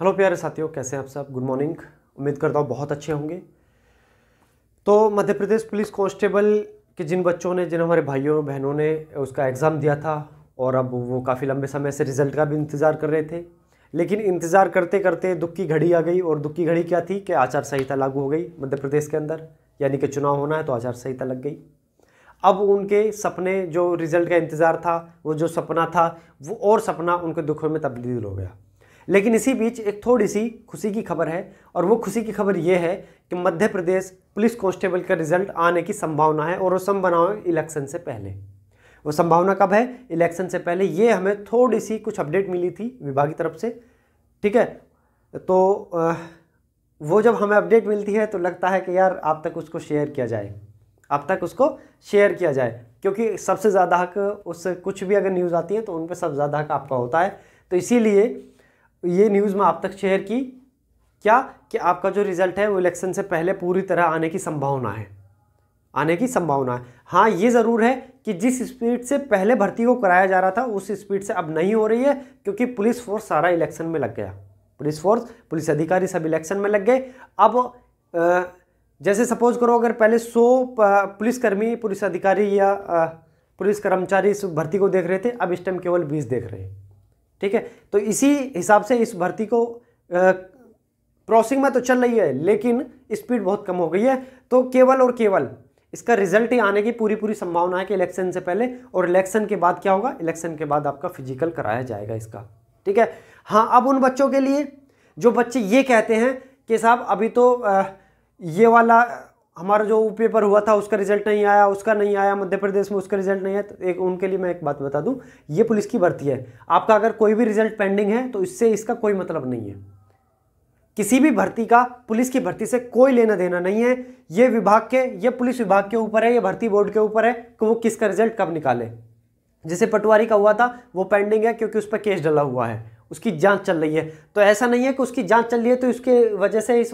hello प्यारे साथियों कैसे हैं आप सब गुड मॉर्निंग उम्मीद करता हूँ बहुत अच्छे होंगे तो मध्य प्रदेश पुलिस कांस्टेबल के जिन बच्चों ने जिन हमारे भाइयों बहनों ने उसका एग्ज़ाम दिया था और अब वो काफ़ी लंबे समय से रिज़ल्ट का भी इंतज़ार कर रहे थे लेकिन इंतज़ार करते करते दुख की घड़ी आ गई और दुख की घड़ी क्या थी कि आचार संहिता लागू हो गई मध्य प्रदेश के अंदर यानी कि चुनाव होना है तो आचार संहिता लग गई अब उनके सपने जो रिज़ल्ट का इंतज़ार था वो जो सपना था वो और सपना उनके दुखों में तब्दील हो गया लेकिन इसी बीच एक थोड़ी सी खुशी की खबर है और वो खुशी की खबर ये है कि मध्य प्रदेश पुलिस कांस्टेबल का रिजल्ट आने की संभावना है और वो संभावना इलेक्शन से पहले वो संभावना कब है इलेक्शन से पहले ये हमें थोड़ी सी कुछ अपडेट मिली थी विभाग की तरफ से ठीक है तो वो जब हमें अपडेट मिलती है तो लगता है कि यार आप तक उसको शेयर किया जाए अब तक उसको शेयर किया जाए क्योंकि सबसे ज़्यादा हक उस कुछ भी अगर न्यूज़ आती है तो उन पर सबसे ज़्यादा हक आपका होता है तो इसीलिए ये न्यूज़ मैं आप तक शेयर की क्या कि आपका जो रिज़ल्ट है वो इलेक्शन से पहले पूरी तरह आने की संभावना है आने की संभावना है हाँ ये ज़रूर है कि जिस स्पीड से पहले भर्ती को कराया जा रहा था उस स्पीड से अब नहीं हो रही है क्योंकि पुलिस फोर्स सारा इलेक्शन में लग गया पुलिस फोर्स पुलिस अधिकारी सब इलेक्शन में लग गए अब जैसे सपोज करो अगर पहले सौ पुलिसकर्मी पुलिस अधिकारी या पुलिस कर्मचारी इस भर्ती को देख रहे थे अब इस टाइम केवल बीस देख रहे हैं ठीक है तो इसी हिसाब से इस भर्ती को क्रॉसिंग में तो चल रही है लेकिन स्पीड बहुत कम हो गई है तो केवल और केवल इसका रिजल्ट ही आने की पूरी पूरी संभावना है कि इलेक्शन से पहले और इलेक्शन के बाद क्या होगा इलेक्शन के बाद आपका फिजिकल कराया जाएगा इसका ठीक है हाँ अब उन बच्चों के लिए जो बच्चे ये कहते हैं कि साहब अभी तो ये वाला हमारा जो पेपर हुआ था उसका रिजल्ट नहीं आया उसका नहीं आया मध्य प्रदेश में उसका रिजल्ट नहीं है तो एक उनके लिए मैं एक बात बता दूं ये पुलिस की भर्ती है आपका अगर कोई भी रिजल्ट पेंडिंग है तो इससे इसका कोई मतलब नहीं है किसी भी भर्ती का पुलिस की भर्ती से कोई लेना देना नहीं है ये विभाग के ये पुलिस विभाग के ऊपर है ये भर्ती बोर्ड के ऊपर है कि वो किसका रिजल्ट कब निकाले जैसे पटवारी का हुआ था वो पेंडिंग है क्योंकि उस पर केस डला हुआ है उसकी जांच चल रही है तो ऐसा नहीं है कि उसकी जांच चल रही है तो उसके वजह से इस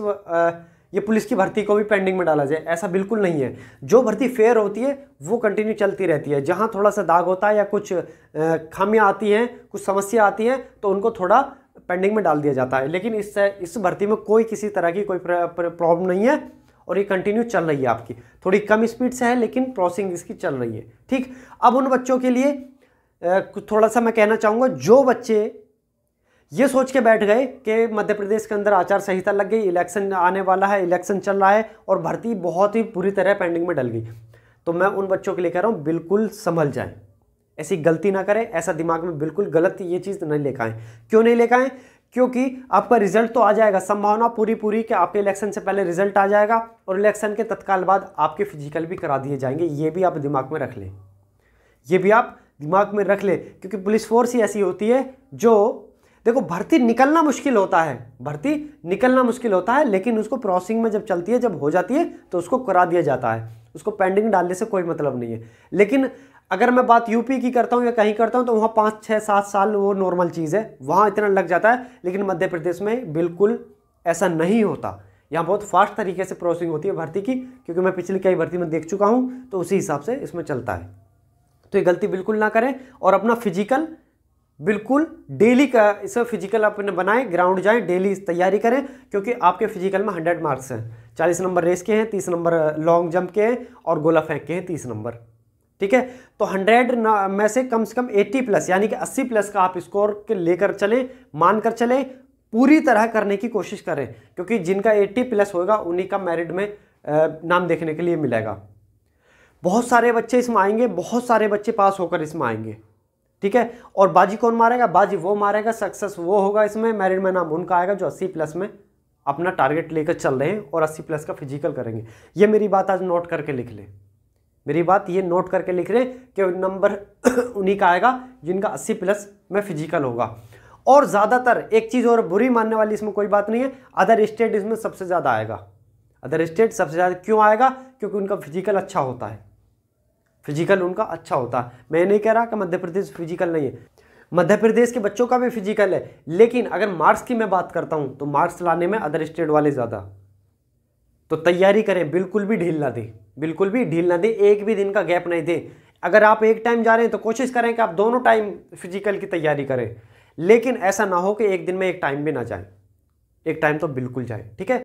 ये पुलिस की भर्ती को भी पेंडिंग में डाला जाए ऐसा बिल्कुल नहीं है जो भर्ती फेयर होती है वो कंटिन्यू चलती रहती है जहाँ थोड़ा सा दाग होता है या कुछ खामियाँ आती हैं कुछ समस्या आती हैं तो उनको थोड़ा पेंडिंग में डाल दिया जाता है लेकिन इस इस भर्ती में कोई किसी तरह की कोई प्रॉब्लम नहीं है और ये कंटिन्यू चल रही है आपकी थोड़ी कम स्पीड से है लेकिन प्रोसिंग इसकी चल रही है ठीक अब उन बच्चों के लिए थोड़ा सा मैं कहना चाहूँगा जो बच्चे ये सोच के बैठ गए कि मध्य प्रदेश के अंदर आचार संहिता लग गई इलेक्शन आने वाला है इलेक्शन चल रहा है और भर्ती बहुत ही पूरी तरह पेंडिंग में डल गई तो मैं उन बच्चों के लिए कह रहा हूँ बिल्कुल संभल जाएं ऐसी गलती ना करें ऐसा दिमाग में बिल्कुल गलत ये चीज़ नहीं लेकर आएँ क्यों नहीं लेकर आएँ क्योंकि आपका रिजल्ट तो आ जाएगा संभावना पूरी पूरी कि आपके इलेक्शन से पहले रिजल्ट आ जाएगा और इलेक्शन के तत्काल बाद आपके फिजिकल भी करा दिए जाएंगे ये भी आप दिमाग में रख लें ये भी आप दिमाग में रख लें क्योंकि पुलिस फोर्स ही ऐसी होती है जो देखो भर्ती निकलना मुश्किल होता है भर्ती निकलना मुश्किल होता है लेकिन उसको प्रोसेसिंग में जब चलती है जब हो जाती है तो उसको करा दिया जाता है उसको पेंडिंग डालने से कोई मतलब नहीं है लेकिन अगर मैं बात यूपी की करता हूँ या कहीं करता हूँ तो वहाँ पाँच छः सात साल वो नॉर्मल चीज़ है वहाँ इतना लग जाता है लेकिन मध्य प्रदेश में बिल्कुल ऐसा नहीं होता यहाँ बहुत फास्ट तरीके से प्रोसेसिंग होती है भर्ती की क्योंकि मैं पिछली कई भर्ती में देख चुका हूँ तो उसी हिसाब से इसमें चलता है तो ये गलती बिल्कुल ना करें और अपना फिजिकल बिल्कुल डेली का इसमें फिजिकल अपने बनाएं ग्राउंड जाएं डेली तैयारी करें क्योंकि आपके फिजिकल में हंड्रेड मार्क्स हैं चालीस नंबर रेस के हैं तीस नंबर लॉन्ग जंप के हैं और गोला फेंक के हैं तीस नंबर ठीक है तो हंड्रेड में से कम से कम एट्टी प्लस यानी कि अस्सी प्लस का आप स्कोर के लेकर चलें मानकर चलें पूरी तरह करने की कोशिश करें क्योंकि जिनका एट्टी प्लस होगा उन्हीं का मेरिट में uh, नाम देखने के लिए मिलेगा बहुत सारे बच्चे इसमें आएंगे बहुत सारे बच्चे पास होकर इसमें आएंगे ठीक है और बाजी कौन मारेगा बाजी वो मारेगा सक्सेस वो होगा इसमें मैरिड में नाम उनका आएगा जो अस्सी प्लस में अपना टारगेट लेकर चल रहे हैं और अस्सी प्लस का फिजिकल करेंगे ये मेरी बात आज नोट करके लिख लें मेरी बात ये नोट करके लिख रहे हैं कि नंबर उन्हीं का आएगा जिनका अस्सी प्लस में फिजिकल होगा और ज़्यादातर एक चीज़ और बुरी मानने वाली इसमें कोई बात नहीं है अदर स्टेट इसमें सबसे ज़्यादा आएगा अदर स्टेट सबसे ज़्यादा क्यों आएगा क्योंकि उनका फिजिकल अच्छा होता है फिजिकल उनका अच्छा होता है मैं नहीं कह रहा कि मध्य प्रदेश फिजिकल नहीं है मध्य प्रदेश के बच्चों का भी फिजिकल है लेकिन अगर मार्क्स की मैं बात करता हूँ तो मार्क्स लाने में अदर स्टेट वाले ज़्यादा तो तैयारी करें बिल्कुल भी ढील ना दें बिल्कुल भी ढील ना दें एक भी दिन का गैप नहीं दें अगर आप एक टाइम जा रहे हैं तो कोशिश करें कि आप दोनों टाइम फिजिकल की तैयारी करें लेकिन ऐसा ना हो कि एक दिन में एक टाइम भी ना जाए एक टाइम तो बिल्कुल जाए ठीक है